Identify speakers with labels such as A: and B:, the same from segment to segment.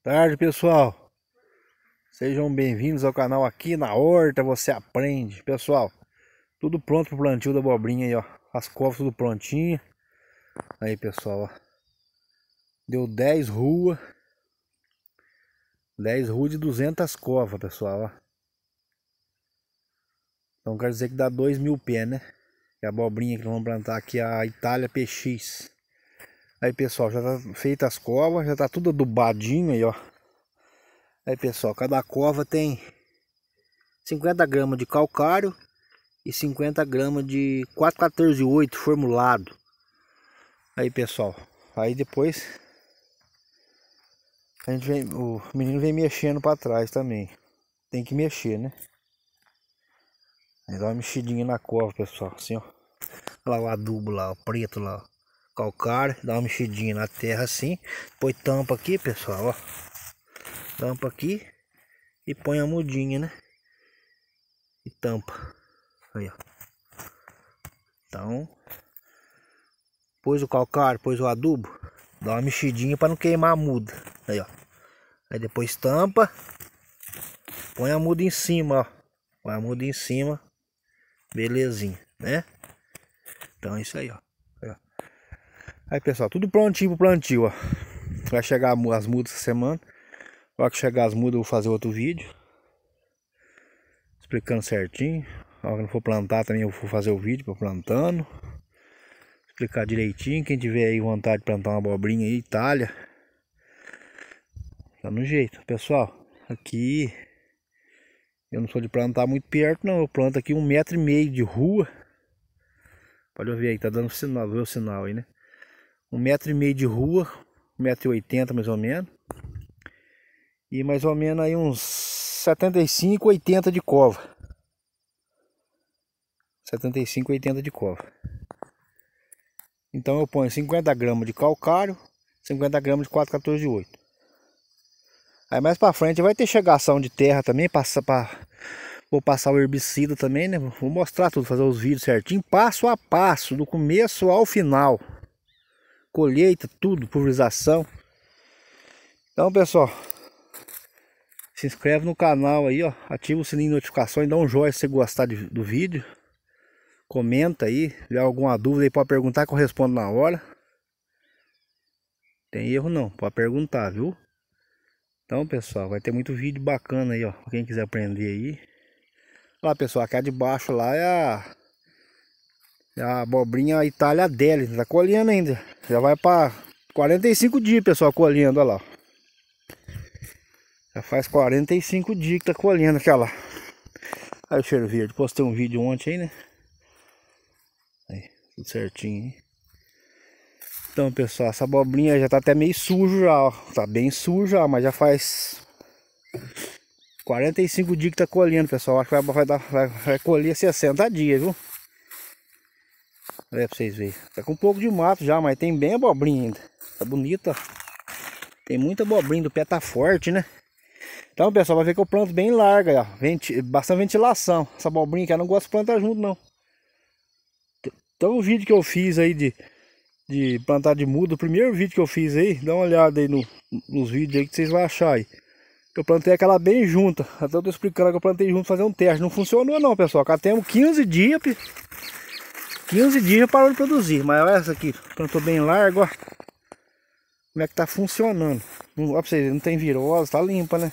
A: Tarde pessoal, sejam bem-vindos ao canal aqui na horta você aprende, pessoal. Tudo pronto o plantio da abobrinha aí, ó. As covas tudo prontinho. Aí pessoal, ó. Deu 10 ruas. 10 ruas de 200 covas, pessoal, ó. Então quer dizer que dá 2 mil pé, né? E é a abobrinha que nós vamos plantar aqui, a Itália PX. Aí pessoal, já tá feita as covas, já tá tudo adubadinho aí, ó. Aí pessoal, cada cova tem 50 gramas de calcário e 50 gramas de 4148 formulado. Aí pessoal, aí depois a gente vem, o menino vem mexendo para trás também. Tem que mexer, né? Aí dá uma mexidinha na cova, pessoal, assim ó. Olha lá o adubo lá, o preto lá, ó calcário, dá uma mexidinha na terra assim, põe tampa aqui, pessoal, ó. Tampa aqui e põe a mudinha, né? E tampa. Aí, ó. Então, pôs o calcário, pôs o adubo, dá uma mexidinha para não queimar a muda. Aí, ó. Aí depois tampa, põe a muda em cima, ó. Põe a muda em cima. Belezinha, né? Então é isso aí, ó. Aí pessoal, tudo prontinho pro plantio, ó. Vai chegar as mudas essa semana. Vai que chegar as mudas eu vou fazer outro vídeo. Explicando certinho. Na hora que for plantar também eu vou fazer o vídeo pra plantando. Explicar direitinho. Quem tiver aí vontade de plantar uma abobrinha aí, Itália. Tá no jeito. Pessoal, aqui eu não sou de plantar muito perto não. Eu planto aqui um metro e meio de rua. Pode ouvir aí, tá dando sinal, vê o sinal aí, né? um metro e meio de rua, 1,80m mais ou menos. E mais ou menos aí uns 75, 80 de cova. 75, 80 de cova. Então eu ponho 50 gramas de calcário, 50 gramas de 4,14 de 8. Aí mais pra frente vai ter chegação de terra também, passa pra, vou passar o herbicida também, né? Vou mostrar tudo, fazer os vídeos certinho, passo a passo, do começo ao final colheita, tudo, pulverização. Então, pessoal, se inscreve no canal aí, ó, ativa o sininho de notificações, dá um joinha se você gostar de, do vídeo. Comenta aí, se tiver alguma dúvida aí pode perguntar que eu respondo na hora. Tem erro não, pode perguntar, viu? Então, pessoal, vai ter muito vídeo bacana aí, ó, quem quiser aprender aí. Lá, pessoal, aqui é de baixo lá é a é a abobrinha Itália dele, tá colhendo ainda. Já vai para 45 dias, pessoal, colhendo, olha lá. Já faz 45 dias que tá colhendo aquela. Aí o cheiro verde, postei um vídeo ontem aí, né? Aí, tudo certinho, hein? Então, pessoal, essa abobrinha já tá até meio sujo já, ó. Tá bem suja, mas já faz 45 dias que tá colhendo, pessoal. Acho que vai, vai, dar, vai, vai colher 60 dias, viu? Olha é, pra vocês verem. Tá com um pouco de mato já, mas tem bem abobrinha ainda. Tá bonita. Tem muita abobrinha, do pé tá forte, né? Então, pessoal, vai ver que eu planto bem larga, ó. Venti... Bastante ventilação. Essa abobrinha aqui, eu não gosto de plantar junto, não. Então, o vídeo que eu fiz aí de, de plantar de muda, o primeiro vídeo que eu fiz aí, dá uma olhada aí no, nos vídeos aí que vocês vão achar aí. Eu plantei aquela bem junta. Até eu tô explicando que eu plantei junto fazer um teste. Não funcionou não, pessoal. Cá temos 15 dias 15 dias parou de produzir, mas olha essa aqui, plantou bem largo, ó. Como é que tá funcionando? Não, pra vocês verem, não tem virose, tá limpa, né?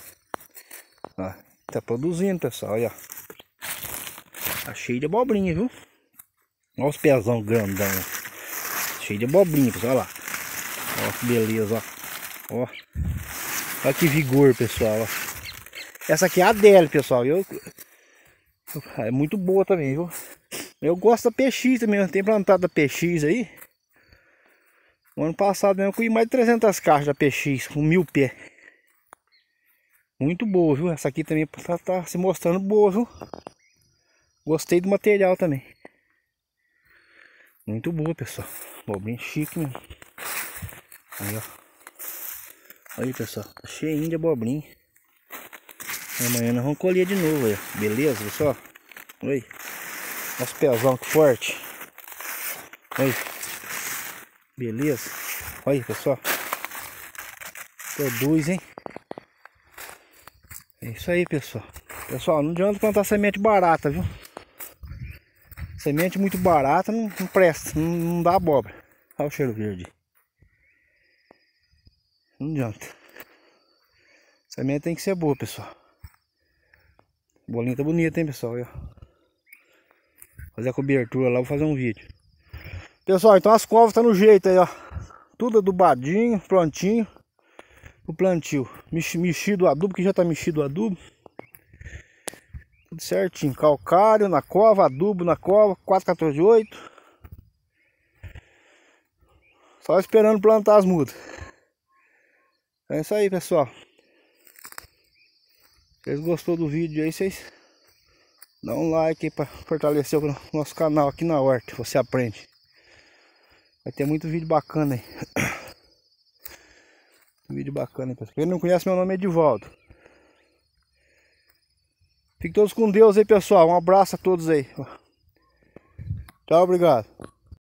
A: Ó, tá produzindo, pessoal, olha. Tá cheio de abobrinha, viu? Olha os pezão grandão. Cheio de abobrinha, pessoal, olha lá. Ó, que beleza, ó. Ó. Olha que vigor, pessoal, ó. Essa aqui é a Adele, pessoal. Eu... É muito boa também, viu? Eu gosto da PX também, né? tem plantado da PX aí. O ano passado mesmo, eu comi mais de 300 caixas da PX, com mil pé. Muito boa, viu? Essa aqui também tá, tá se mostrando boa, viu? Gostei do material também. Muito boa, pessoal. Bom, bem chique mesmo. Né? Aí, ó. Aí, pessoal. Tá cheinho de abobrinha. Amanhã nós vamos colher de novo, aí, Beleza, pessoal? Oi. Nosso pezão que forte. Aí. Beleza. Olha aí, pessoal. Produz, hein? É isso aí, pessoal. Pessoal, não adianta plantar semente barata, viu? Semente muito barata não, não presta, não, não, dá abóbora. Olha o cheiro verde. Não adianta. Semente tem que ser boa, pessoal. bolinha tá bonita, hein, pessoal? Olha. Fazer a cobertura lá, vou fazer um vídeo. Pessoal, então as covas tá no jeito aí, ó. Tudo adubadinho, prontinho. O plantio. Mexido o adubo, que já tá mexido o adubo. Tudo certinho. Calcário na cova, adubo na cova, 4148. Só esperando plantar as mudas. É isso aí, pessoal. Vocês gostou do vídeo aí, vocês Dá um like para fortalecer o nosso canal aqui na horta, você aprende. Vai ter muito vídeo bacana aí. vídeo bacana aí, pessoal. Quem não conhece, meu nome é Edivaldo. Fiquem todos com Deus aí, pessoal. Um abraço a todos aí. Tchau, obrigado.